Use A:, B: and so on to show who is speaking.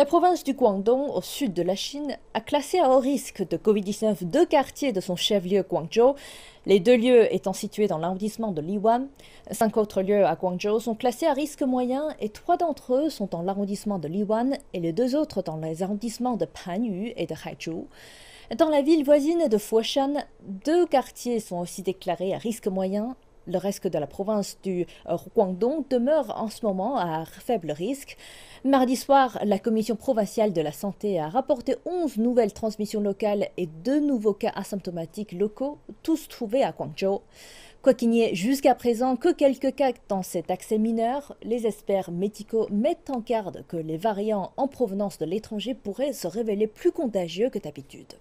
A: La province du Guangdong, au sud de la Chine, a classé à haut risque de Covid-19 deux quartiers de son chef-lieu Guangzhou, les deux lieux étant situés dans l'arrondissement de Liwan. Cinq autres lieux à Guangzhou sont classés à risque moyen et trois d'entre eux sont dans l'arrondissement de Liwan et les deux autres dans les arrondissements de Panyu et de Haizhou. Dans la ville voisine de Foshan, deux quartiers sont aussi déclarés à risque moyen le reste de la province du euh, Guangdong demeure en ce moment à faible risque. Mardi soir, la Commission provinciale de la santé a rapporté 11 nouvelles transmissions locales et deux nouveaux cas asymptomatiques locaux, tous trouvés à Guangzhou. Quoi qu'il n'y ait jusqu'à présent que quelques cas dans cet accès mineur, les experts médicaux mettent en garde que les variants en provenance de l'étranger pourraient se révéler plus contagieux que d'habitude.